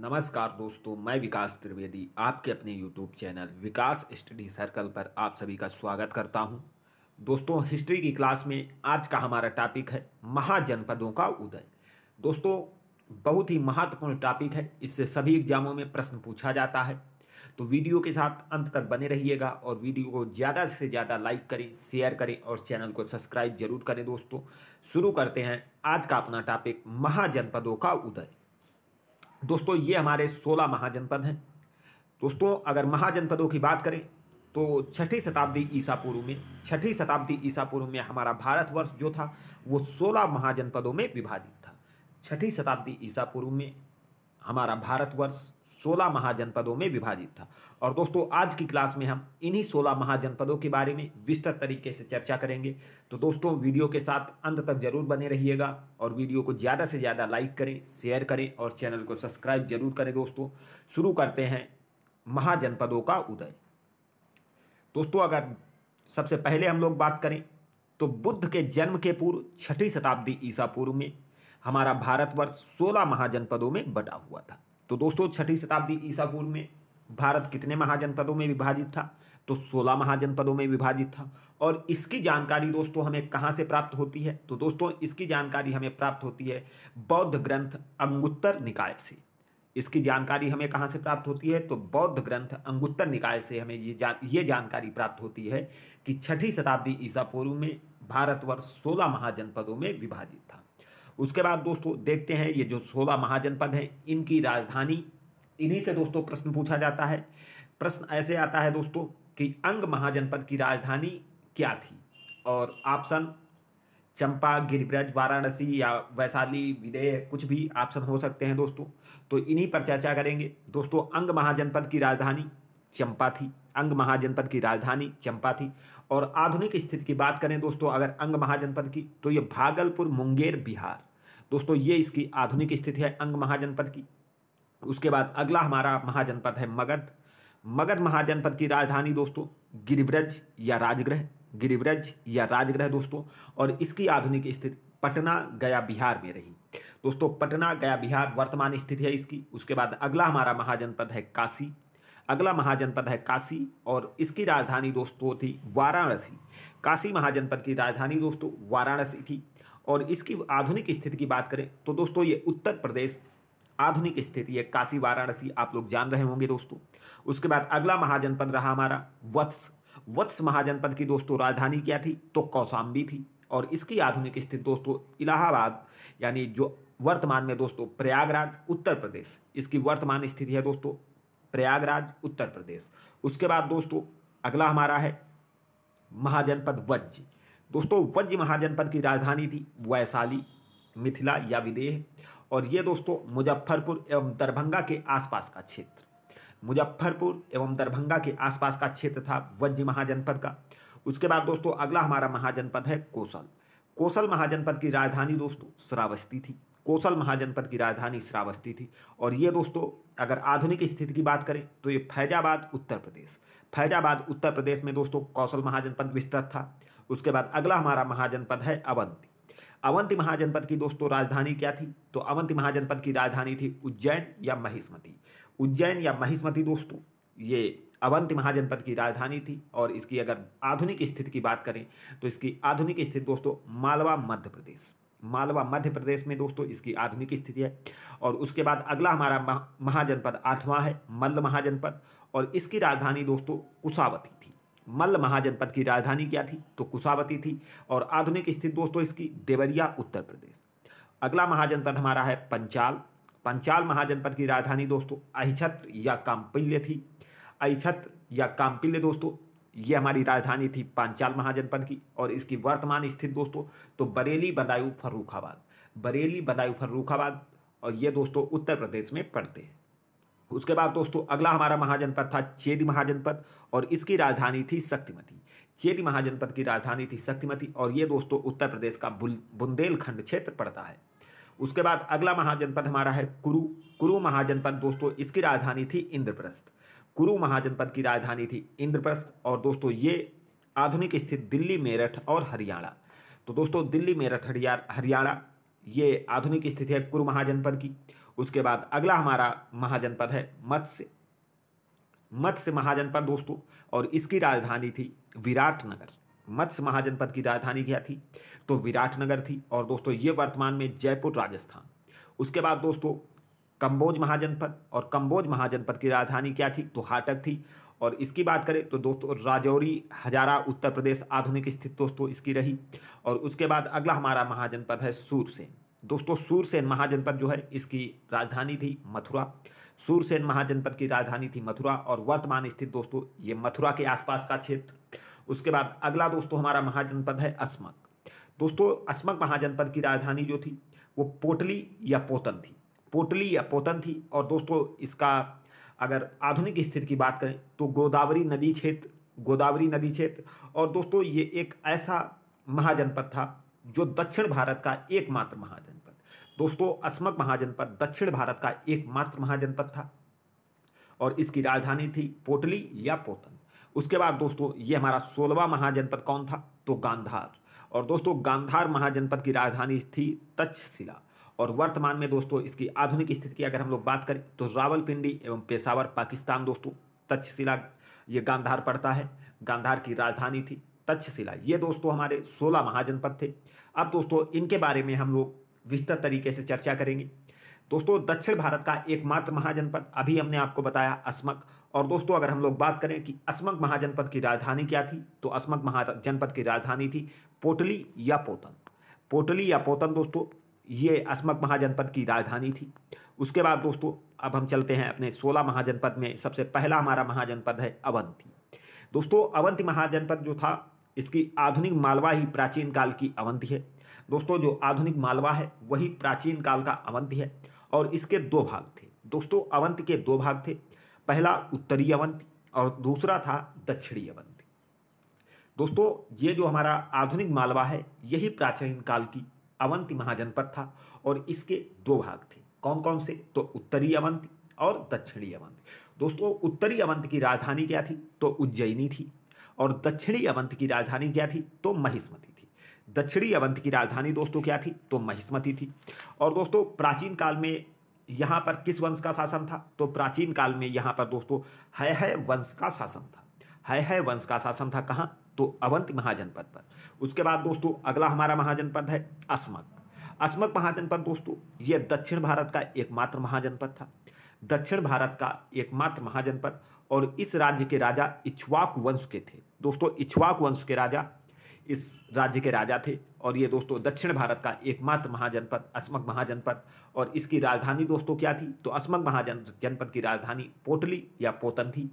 नमस्कार दोस्तों मैं विकास त्रिवेदी आपके अपने YouTube channel Vikas study circle पर आप सभी का स्वागत करता हूं। दोस्तों हिस्ट्री की क्लास में आज का हमारा टॉपिक है महाजनपदों का उदय दोस्तों बहुत ही महत्वपूर्ण टॉपिक है इससे सभी एग्जामों में प्रश्न पूछा जाता है तो वीडियो के साथ अंत तक बने रहिएगा और वीडियो को ज़्यादा से ज़्यादा लाइक करें शेयर करें और चैनल को सब्सक्राइब जरूर करें दोस्तों शुरू करते हैं आज का अपना टॉपिक महाजनपदों का उदय दोस्तों ये हमारे सोलह महाजनपद हैं दोस्तों अगर महाजनपदों की बात करें तो छठी शताब्दी ईसा पूर्व में छठी शताब्दी ईसा पूर्व में हमारा भारतवर्ष जो था वो सोलह महाजनपदों में विभाजित था छठी शताब्दी ईसा पूर्व में हमारा भारतवर्ष सोलह महाजनपदों में विभाजित था और दोस्तों आज की क्लास में हम इन्हीं सोलह महाजनपदों के बारे में विस्तृत तरीके से चर्चा करेंगे तो दोस्तों वीडियो के साथ अंत तक जरूर बने रहिएगा और वीडियो को ज़्यादा से ज़्यादा लाइक करें शेयर करें और चैनल को सब्सक्राइब जरूर करें दोस्तों शुरू करते हैं महाजनपदों का उदय दोस्तों अगर सबसे पहले हम लोग बात करें तो बुद्ध के जन्म के पूर्व छठी शताब्दी ईसा पूर्व में हमारा भारतवर्ष सोलह महाजनपदों में बटा हुआ था तो दोस्तों छठी शताब्दी ईसा पूर्व में भारत कितने महाजनपदों में विभाजित था तो 16 महाजनपदों में विभाजित था और इसकी जानकारी दोस्तों हमें कहाँ से प्राप्त होती है तो दोस्तों इसकी जानकारी हमें प्राप्त होती है बौद्ध ग्रंथ अंगुत्तर निकाय से इसकी जानकारी हमें कहाँ से प्राप्त होती है तो बौद्ध ग्रंथ अंगुत्तर निकाय से हमें ये जान ये जानकारी प्राप्त होती है कि छठी शताब्दी ईसा पूर्व में भारतवर्ष सोलह महाजनपदों में विभाजित था उसके बाद दोस्तों देखते हैं ये जो सोलह महाजनपद हैं इनकी राजधानी इन्हीं से दोस्तों प्रश्न पूछा जाता है प्रश्न ऐसे आता है दोस्तों कि अंग महाजनपद की राजधानी क्या थी और ऑप्शन चंपा गिरिब्रज वाराणसी या वैशाली विदय कुछ भी ऑप्शन हो सकते हैं दोस्तों तो इन्हीं पर चर्चा करेंगे दोस्तों अंग महाजनपद की राजधानी चंपा थी अंग महाजनपद की राजधानी चंपा थी और आधुनिक स्थिति की बात करें दोस्तों अगर अंग महाजनपद की तो ये भागलपुर मुंगेर बिहार दोस्तों ये इसकी आधुनिक स्थिति है अंग महाजनपद की उसके बाद अगला हमारा महाजनपद है मगध मगध महाजनपद की राजधानी दोस्तों गिरिव्रज या राजगृह गिरिव्रज या राजगृह दोस्तों और इसकी आधुनिक स्थिति पटना गया बिहार में रही दोस्तों पटना गया बिहार वर्तमान स्थिति है इसकी उसके बाद अगला हमारा महाजनपद है काशी अगला महाजनपद है काशी और इसकी राजधानी दोस्तों थी वाराणसी काशी महाजनपद की राजधानी दोस्तों वाराणसी थी और इसकी आधुनिक स्थिति की बात करें तो दोस्तों ये उत्तर प्रदेश आधुनिक स्थिति है काशी वाराणसी आप लोग जान रहे होंगे दोस्तों उसके बाद अगला महाजनपद रहा हमारा वत्स वत्स महाजनपद की दोस्तों राजधानी क्या थी तो कौशाम्बी थी और इसकी आधुनिक स्थिति दोस्तों इलाहाबाद यानी जो वर्तमान में दोस्तों प्रयागराज उत्तर प्रदेश इसकी वर्तमान स्थिति है दोस्तों प्रयागराज उत्तर प्रदेश उसके बाद दोस्तों अगला हमारा है महाजनपद वज्र दोस्तों वज्र महाजनपद की राजधानी थी वैशाली मिथिला या विदेह और ये दोस्तों मुजफ्फरपुर एवं दरभंगा के आसपास का क्षेत्र मुजफ्फरपुर एवं दरभंगा के आसपास का क्षेत्र था वज्र महाजनपद का उसके बाद दोस्तों अगला हमारा महाजनपद है कौशल कौशल महाजनपद की राजधानी दोस्तों श्रावस्ती थी कौशल महाजनपद की राजधानी श्रावस्ती थी और ये दोस्तों अगर आधुनिक स्थिति की बात करें तो ये फैजाबाद उत्तर प्रदेश फैजाबाद उत्तर प्रदेश में दोस्तों कौशल महाजनपद विस्तृत था उसके बाद अगला हमारा महाजनपद है अवंती अवंति महाजनपद की दोस्तों राजधानी क्या थी तो अवंति महाजनपद की राजधानी थी उज्जैन या महिस्मती उज्जैन या महिष्मती दोस्तों ये अवंति महाजनपद की राजधानी थी और इसकी अगर आधुनिक स्थिति की बात करें तो इसकी आधुनिक स्थिति दोस्तों मालवा मध्य प्रदेश मालवा मध्य प्रदेश में दोस्तों इसकी आधुनिक स्थिति है और उसके बाद अगला हमारा महाजनपद आठवां है मल्ल महाजनपद और इसकी राजधानी दोस्तों कुशावती थी मल्ल महाजनपद की राजधानी क्या थी तो कुशावती थी और आधुनिक स्थिति दोस्तों इसकी देवरिया उत्तर प्रदेश अगला महाजनपद हमारा है पंचाल पंचाल महाजनपद की राजधानी दोस्तों अहिछत्र या काम्पिल्य थी अहिछत्र या काम्पिल्य दोस्तों ये हमारी राजधानी थी पांचाल महाजनपद की और इसकी वर्तमान स्थिति दोस्तों तो बरेली बदायूं फर्रुखाबाद बरेली बदायूं फर्रुखाबाद और ये दोस्तों उत्तर प्रदेश में पड़ते हैं उसके बाद दोस्तों अगला हमारा महाजनपद था चेदी महाजनपद और इसकी राजधानी थी शक्तिमती चेदी महाजनपद की राजधानी थी शक्तिमती और ये दोस्तों उत्तर प्रदेश का बुंदेलखंड क्षेत्र पड़ता है उसके बाद अगला महाजनपद हमारा है कुरु कुरु महाजनपद दोस्तों इसकी राजधानी थी इंद्रप्रस्थ कुरु महाजनपद की राजधानी थी इंद्रप्रस्थ और दोस्तों ये आधुनिक स्थित दिल्ली मेरठ और हरियाणा तो दोस्तों दिल्ली मेरठ हरियाणा ये आधुनिक स्थिति है कुरु महाजनपद की उसके बाद अगला हमारा महाजनपद है मत्स्य मत्स्य महाजनपद दोस्तों और इसकी राजधानी थी विराटनगर मत्स्य महाजनपद की राजधानी क्या थी तो विराटनगर थी और दोस्तों ये वर्तमान में जयपुर राजस्थान उसके बाद दोस्तों कंबोज महाजनपद और कंबोज महाजनपद की राजधानी क्या थी तो हाटक थी और इसकी बात करें तो दोस्तों राजौरी हजारा उत्तर प्रदेश आधुनिक स्थित दोस्तों इसकी रही और उसके बाद अगला हमारा महाजनपद है सूरसेन दोस्तों सूरसेन महाजनपद जो है इसकी राजधानी थी मथुरा सूरसेन महाजनपद की राजधानी थी मथुरा और वर्तमान स्थित दोस्तों ये मथुरा के आसपास का क्षेत्र उसके बाद अगला दोस्तों हमारा महाजनपद है अस्मक दोस्तों अस्मक महाजनपद की राजधानी जो थी वो पोटली या पोतन थी पोटली या पोतन थी और दोस्तों इसका अगर आधुनिक स्थिति की बात करें तो गोदावरी नदी क्षेत्र गोदावरी नदी क्षेत्र और दोस्तों ये एक ऐसा महाजनपद था जो दक्षिण भारत का एकमात्र महाजनपद दोस्तों अस्मक महाजनपद दक्षिण भारत का एकमात्र महाजनपद था और इसकी राजधानी थी पोटली या पोतन उसके बाद दोस्तों ये हमारा सोलवा महाजनपद कौन था तो गांधार और दोस्तों गांधार महाजनपद की राजधानी थी तक्षशिला और वर्तमान में दोस्तों इसकी आधुनिक स्थिति की अगर हम लोग बात करें तो रावलपिंडी एवं पेशावर पाकिस्तान दोस्तों तक्षशिला ये गांधार पड़ता है गांधार की राजधानी थी तक्षशिला ये दोस्तों हमारे सोलह महाजनपद थे अब दोस्तों इनके बारे में हम लोग विस्तृत तरीके से चर्चा करेंगे दोस्तों दक्षिण भारत का एकमात्र महाजनपद अभी हमने आपको बताया अस्मक और दोस्तों अगर हम लोग बात करें कि अस्मक महाजनपद की राजधानी क्या थी तो अस्मक महाजनपद की राजधानी थी पोटली या पोतन पोटली या पोतन दोस्तों ये अस्मक महाजनपद की राजधानी थी उसके बाद दोस्तों अब हम चलते हैं अपने सोलह महाजनपद में सबसे पहला हमारा महाजनपद है अवंती दोस्तों अवंती महाजनपद जो था इसकी आधुनिक मालवा ही प्राचीन काल की अवंती है दोस्तों जो आधुनिक मालवा है वही प्राचीन काल का अवंति है और इसके दो भाग थे दोस्तों अवंत के दो भाग थे पहला उत्तरी अवंत और दूसरा था दक्षिणी अवंत दोस्तों ये जो हमारा आधुनिक मालवा है यही प्राचीन काल की अवंत महाजनपद था और इसके दो भाग थे कौन कौन से तो उत्तरी अवंत और दक्षिणी अवंत दोस्तों उत्तरी अवंत की राजधानी क्या थी तो उज्जैनी थी और दक्षिणी अवंत की राजधानी क्या थी तो महिस्मती थी दक्षिणी अवंत की राजधानी दोस्तों क्या थी तो महिस्मती थी और दोस्तों प्राचीन काल में यहाँ पर किस वंश का शासन था तो प्राचीन काल में यहाँ पर दोस्तों हय हय वंश का शासन था हय हय वंश का शासन था कहाँ तो अवंत महाजनपद पर उसके बाद दोस्तों अगला हमारा महाजनपद है अस्मक अस्मक महाजनपद दोस्तों यह दक्षिण भारत का एकमात्र महाजनपद था दक्षिण भारत का एकमात्र महाजनपद और इस राज्य के राजा इच्छवाक वंश के थे दोस्तों इच्छवाक वंश के राजा इस राज्य के राजा थे और ये दोस्तों दक्षिण भारत का एकमात्र महाजनपद अस्मक महाजनपद और इसकी राजधानी दोस्तों क्या थी तो अस्मक महाजन जनपद की राजधानी पोटली या पोतन थी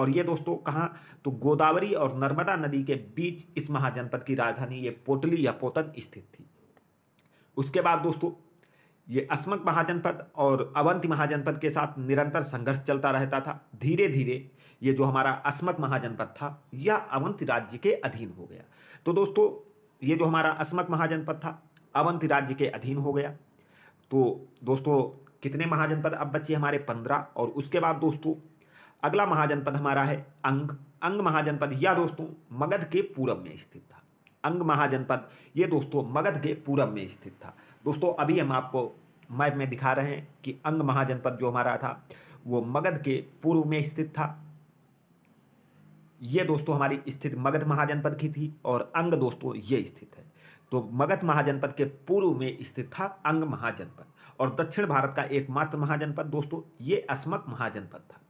और ये दोस्तों कहाँ तो गोदावरी और नर्मदा नदी के बीच इस महाजनपद की राजधानी ये पोटली या पोतन स्थित थी उसके बाद दोस्तों ये अस्मक महाजनपद और अवंति महाजनपद के साथ निरंतर संघर्ष चलता रहता था धीरे धीरे ये जो हमारा अस्मक महाजनपद था यह अवंत राज्य के अधीन हो गया तो दोस्तों ये जो हमारा अस्मक महाजनपद था अवंत राज्य के अधीन हो गया तो दोस्तों कितने महाजनपद अब बचे हमारे पंद्रह और उसके बाद दोस्तों अगला महाजनपद हमारा है अंग अंग महाजनपद यह दोस्तों मगध के पूरब में स्थित था अंग महाजनपद ये दोस्तों मगध के पूरब में स्थित था दोस्तों अभी हम आपको मैप में दिखा रहे हैं कि अंग महाजनपद जो हमारा था वो मगध के पूर्व में स्थित था ये दोस्तों हमारी स्थित मगध महाजनपद की थी और अंग दोस्तों ये स्थित है तो मगध महाजनपद के पूर्व में स्थित था अंग महाजनपद और दक्षिण भारत का एकमात्र महाजनपद दोस्तों ये अस्मक महाजनपद था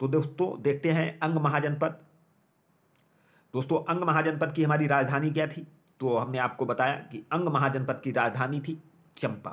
तो दोस्तों देखते हैं अंग महाजनपद दोस्तों अंग महाजनपद की हमारी राजधानी क्या थी तो हमने आपको बताया कि अंग महाजनपद की राजधानी थी चंपा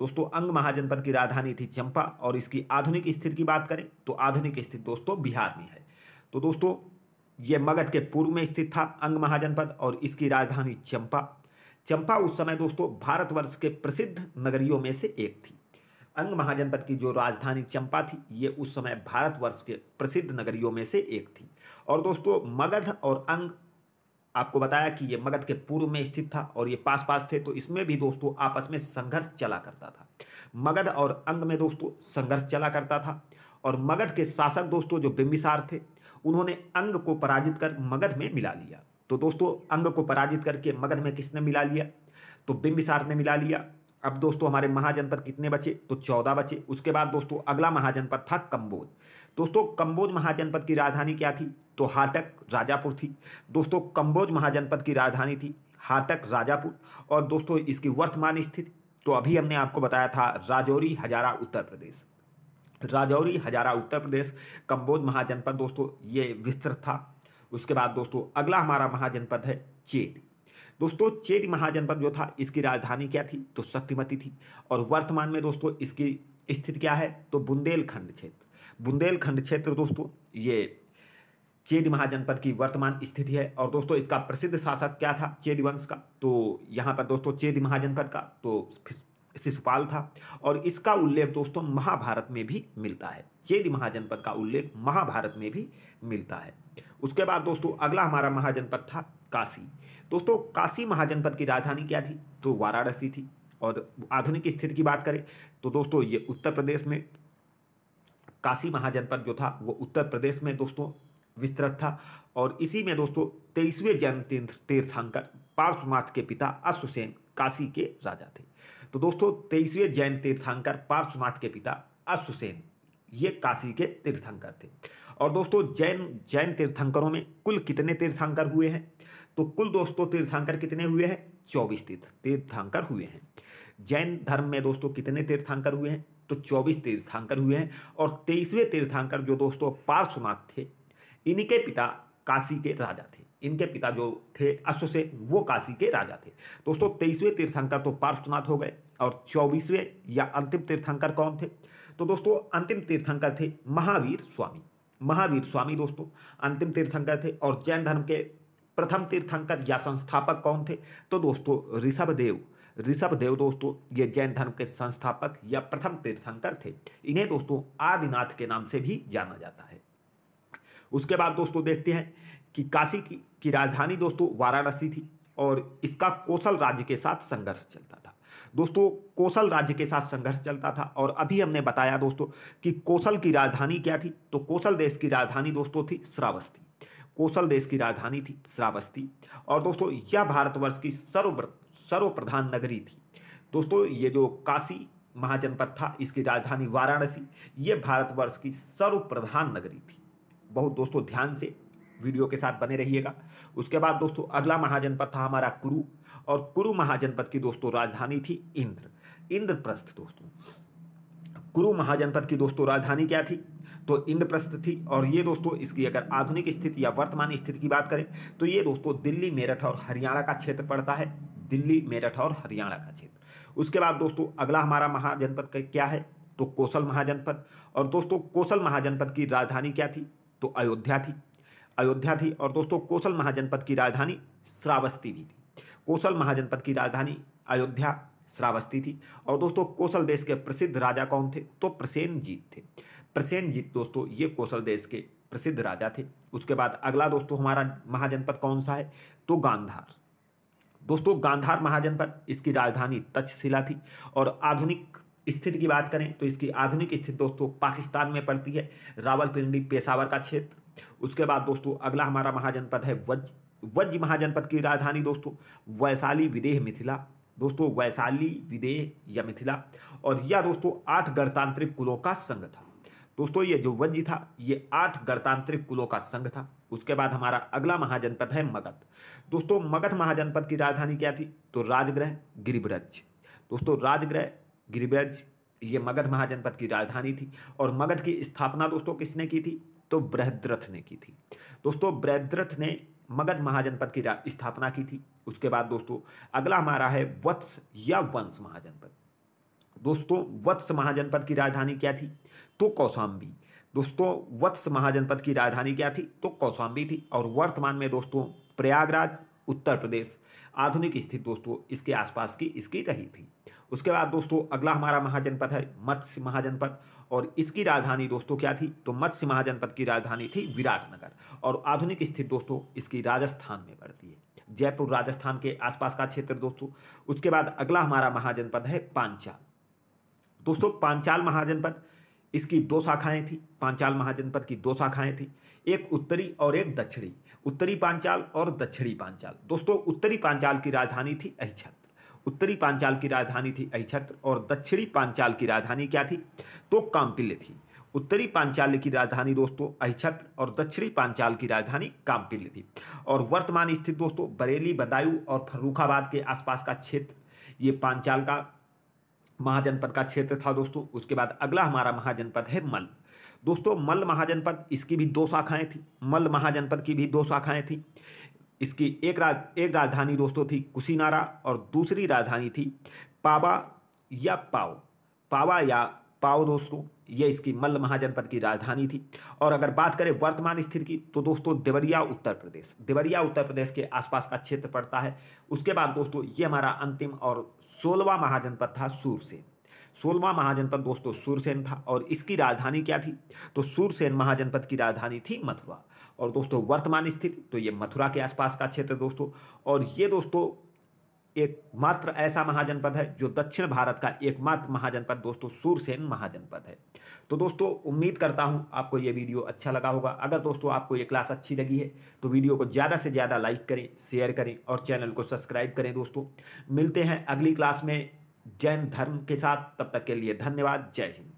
दोस्तों अंग महाजनपद की राजधानी थी चंपा और इसकी आधुनिक स्थिति की बात करें तो आधुनिक स्थिति दोस्तों बिहार में है तो दोस्तों ये मगध के पूर्व में स्थित था अंग महाजनपद और इसकी राजधानी चंपा चंपा उस समय दोस्तों भारतवर्ष के प्रसिद्ध नगरियों में से एक थी अंग महाजनपद की जो राजधानी चंपा थी ये उस समय भारतवर्ष के प्रसिद्ध नगरियों में से एक थी और दोस्तों मगध और अंग आपको बताया कि ये मगध के पूर्व में स्थित था और ये पास पास थे तो इसमें भी दोस्तों आपस में संघर्ष चला करता था मगध और अंग में दोस्तों संघर्ष चला करता था और मगध के शासक दोस्तों जो बिंबिसार थे उन्होंने अंग को पराजित कर मगध में मिला लिया तो दोस्तों अंग को पराजित करके मगध में किसने मिला लिया तो बिम्बिसार ने मिला लिया अब दोस्तों हमारे महाजनपद कितने बचे तो चौदह बचे उसके बाद दोस्तों अगला महाजनपद था कम्बोध दोस्तों कंबोज महाजनपद की राजधानी क्या थी तो हाटक राजापुर थी दोस्तों कंबोज महाजनपद की राजधानी थी हाटक राजापुर और दोस्तों इसकी वर्तमान स्थिति तो अभी हमने आपको बताया था राजौरी हजारा उत्तर प्रदेश राजौरी हजारा उत्तर प्रदेश कंबोज महाजनपद दोस्तों ये विस्तृत था उसके बाद दोस्तों अगला हमारा महाजनपद है चेत दोस्तों चेत महाजनपद जो था इसकी राजधानी क्या थी तो शक्तिमती थी और वर्तमान में दोस्तों इसकी स्थिति क्या है तो बुंदेलखंड क्षेत्र बुंदेलखंड क्षेत्र दोस्तों ये चेद महाजनपद की वर्तमान स्थिति है और दोस्तों इसका प्रसिद्ध शासक क्या था चेद वंश का तो यहाँ पर दोस्तों चेद महाजनपद का तो शिशुपाल था और इसका उल्लेख दोस्तों महाभारत में भी मिलता है चेद महाजनपद का उल्लेख महाभारत में भी मिलता है उसके बाद दोस्तों अगला हमारा महाजनपद था काशी दोस्तों काशी महाजनपद की राजधानी क्या थी तो वाराणसी थी और आधुनिक स्थिति की बात करें तो दोस्तों ये उत्तर प्रदेश में काशी महाजनपद जो था वो उत्तर प्रदेश में दोस्तों विस्तृत था और इसी में दोस्तों तेईसवें तीर्थ तीर्थांकर पार्श्वनाथ के पिता अश्वसेन काशी के राजा थे तो दोस्तों तेईसवें जैन तीर्थांकर पार्श्वनाथ के पिता अश्वसेन ये काशी के तीर्थंकर थे और दोस्तों जैन जैन तीर्थंकरों में कुल कितने तीर्थंकर हुए हैं तो कुल दोस्तों तीर्थंकर कितने हुए हैं चौबीस तीर्थ तीर्थंकर हुए हैं जैन धर्म में दोस्तों कितने तीर्थंकर हुए हैं तो चौबीस तीर्थांकर हुए हैं और तेईसवें तीर्थांकर जो दोस्तों पार्श्वनाथ थे इनके पिता काशी के राजा थे इनके पिता जो थे से वो काशी के राजा थे दोस्तों तेईसवें तीर्थंकर तो पार्श्वनाथ हो गए और चौबीसवें या अंतिम तीर्थंकर कौन थे तो दोस्तों अंतिम तीर्थंकर थे महावीर स्वामी महावीर स्वामी दोस्तों अंतिम तीर्थंकर थे और जैन धर्म के प्रथम तीर्थंकर या संस्थापक कौन थे तो दोस्तों ऋषभदेव ऋषभ देव दोस्तों ये जैन धर्म के संस्थापक या प्रथम तीर्थंकर थे इन्हें दोस्तों आदिनाथ के नाम से भी जाना जाता है उसके बाद दोस्तों देखते हैं कि काशी की, की राजधानी दोस्तों वाराणसी थी और इसका कौशल राज्य के साथ संघर्ष चलता था दोस्तों कौशल राज्य के साथ संघर्ष चलता था और अभी हमने बताया दोस्तों कि कौशल की राजधानी क्या थी तो कौशल देश की राजधानी दोस्तों थी श्रावस्ती कोसल देश की राजधानी थी श्रावस्ती और दोस्तों यह भारतवर्ष की सर्व सर्वप्रधान नगरी थी दोस्तों ये जो काशी महाजनपद था इसकी राजधानी वाराणसी ये भारतवर्ष की सर्वप्रधान नगरी थी बहुत दोस्तों ध्यान से वीडियो के साथ बने रहिएगा उसके बाद दोस्तों अगला महाजनपद था हमारा कुरु और कुरु महाजनपद की दोस्तों राजधानी थी इंद्र इंद्रप्रस्थ दोस्तों कुरु महाजनपद की दोस्तों राजधानी क्या थी तो इंद्रप्रस्थ थी और ये दोस्तों इसकी अगर आधुनिक स्थिति या वर्तमान स्थिति की बात करें तो ये दोस्तों दिल्ली मेरठ और हरियाणा का क्षेत्र पड़ता है दिल्ली मेरठ और हरियाणा का क्षेत्र उसके बाद दोस्तों अगला हमारा महाजनपद क्या है तो कोसल महाजनपद और दोस्तों कोसल महाजनपद की राजधानी क्या थी तो अयोध्या थी अयोध्या थी और दोस्तों कोसल महाजनपद की राजधानी श्रावस्ती भी थी कोसल महाजनपद की राजधानी अयोध्या श्रावस्ती थी और दोस्तों कौशल देश के प्रसिद्ध राजा कौन थे तो प्रसेनजीत थे जीत दोस्तों ये कौशल देश के प्रसिद्ध राजा थे उसके बाद अगला दोस्तों हमारा महाजनपद कौन सा है तो गांधार दोस्तों गांधार महाजनपद इसकी राजधानी तक्षशिला थी और आधुनिक स्थिति की बात करें तो इसकी आधुनिक स्थिति दोस्तों पाकिस्तान में पड़ती है रावलपिंडी पेशावर का क्षेत्र उसके बाद दोस्तों अगला हमारा महाजनपद है वज वज्र महाजनपद की राजधानी दोस्तों वैशाली विदेह मिथिला दोस्तों वैशाली विदेह या मिथिला और यह दोस्तों आठ गणतांत्रिक कुलों का संघ था दोस्तों ये जो वंजी था ये आठ गणतांत्रिक कुलों का संघ था उसके बाद हमारा अगला महाजनपद है मगध दोस्तों मगध महाजनपद की राजधानी क्या थी तो राजगृह गिरिब्रज दोस्तों राजगृह गिरिब्रज ये मगध महाजनपद की राजधानी थी और मगध की स्थापना दोस्तों किसने की थी तो बृहद्रथ ने की थी दोस्तों बृहद्रथ ने मगध महाजनपद की स्थापना की थी उसके बाद दोस्तों अगला हमारा है वत्स या वंश महाजनपद दोस्तों वत्स महाजनपद की राजधानी क्या थी तो कौशाम्बी दोस्तों वत्स महाजनपद की राजधानी क्या थी तो कौशाम्बी थी और वर्तमान में दोस्तों प्रयागराज उत्तर प्रदेश आधुनिक स्थित दोस्तों इसके आसपास की इसकी रही थी उसके बाद दोस्तों अगला हमारा महाजनपद है मत्स्य महाजनपद और इसकी राजधानी दोस्तों क्या थी तो मत्स्य महाजनपद की राजधानी थी विराटनगर और आधुनिक स्थिति दोस्तों इसकी राजस्थान में पड़ती है जयपुर राजस्थान के आसपास का क्षेत्र दोस्तों उसके बाद अगला हमारा महाजनपद है पांचाल दोस्तों पांचाल महाजनपद इसकी दो शाखाएं थी पांचाल महाजनपद की दो शाखाएं थी एक उत्तरी और एक दक्षिणी उत्तरी पांचाल और दक्षिणी पांचाल दोस्तों उत्तरी पांचाल की राजधानी थी अहिछत उत्तरी पांचाल की राजधानी थी अहिछत्र और दक्षिणी पांचाल की राजधानी क्या थी तो कामपिल्य थी उत्तरी पांचाल की राजधानी दोस्तों अहिछत्र और दक्षिणी पांचाल की राजधानी कामपिल्य थी और वर्तमान स्थित दोस्तों बरेली बदायूं और फर्रुखाबाद के आसपास का क्षेत्र ये पांचाल का महाजनपद का क्षेत्र था दोस्तों उसके बाद अगला हमारा महाजनपद है मल दोस्तों मल महाजनपद इसकी भी दो शाखाएं थी मल महाजनपद की भी दो शाखाएं थी इसकी एक राज एक राजधानी दोस्तों थी कुशीनारा और दूसरी राजधानी थी पावा या पाओ पावा या पाओ दोस्तों ये इसकी मल्ल महाजनपद की राजधानी थी और अगर बात करें वर्तमान स्थिति की तो दोस्तों देवरिया उत्तर प्रदेश देवरिया उत्तर प्रदेश के आसपास का क्षेत्र पड़ता है उसके बाद दोस्तों ये हमारा अंतिम और सोलवा महाजनपद था सूरसेन सोलवा महाजनपद दोस्तों सूरसेन था और इसकी राजधानी क्या थी तो सूरसेन महाजनपद की राजधानी थी मथुरा और दोस्तों वर्तमान स्थिति तो ये मथुरा के आसपास का क्षेत्र दोस्तों और ये दोस्तों एकमात्र ऐसा महाजनपद है जो दक्षिण भारत का एकमात्र महाजनपद दोस्तों सूरसेन महाजनपद है तो दोस्तों उम्मीद करता हूँ आपको ये वीडियो अच्छा लगा होगा अगर दोस्तों आपको ये क्लास अच्छी लगी है तो वीडियो को ज़्यादा से ज़्यादा लाइक करें शेयर करें और चैनल को सब्सक्राइब करें दोस्तों मिलते हैं अगली क्लास में जैन धर्म के साथ तब तक के लिए धन्यवाद जय हिंद